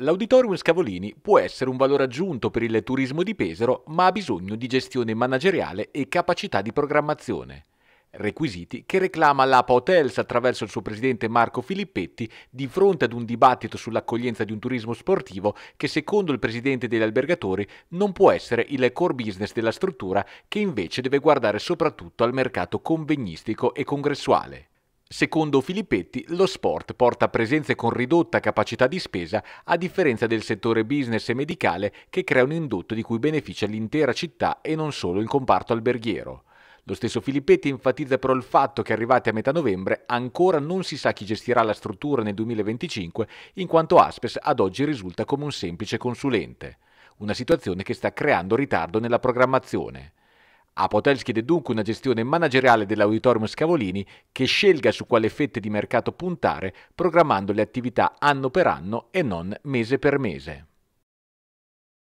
L'auditorium Scavolini può essere un valore aggiunto per il turismo di Pesaro, ma ha bisogno di gestione manageriale e capacità di programmazione. Requisiti che reclama l'APA Hotels attraverso il suo presidente Marco Filippetti di fronte ad un dibattito sull'accoglienza di un turismo sportivo che secondo il presidente degli albergatori non può essere il core business della struttura che invece deve guardare soprattutto al mercato convegnistico e congressuale. Secondo Filippetti, lo sport porta presenze con ridotta capacità di spesa, a differenza del settore business e medicale che crea un indotto di cui beneficia l'intera città e non solo il comparto alberghiero. Lo stesso Filippetti enfatizza però il fatto che arrivati a metà novembre ancora non si sa chi gestirà la struttura nel 2025, in quanto Aspes ad oggi risulta come un semplice consulente. Una situazione che sta creando ritardo nella programmazione. A Potels chiede dunque una gestione manageriale dell'Auditorium Scavolini che scelga su quale fette di mercato puntare, programmando le attività anno per anno e non mese per mese.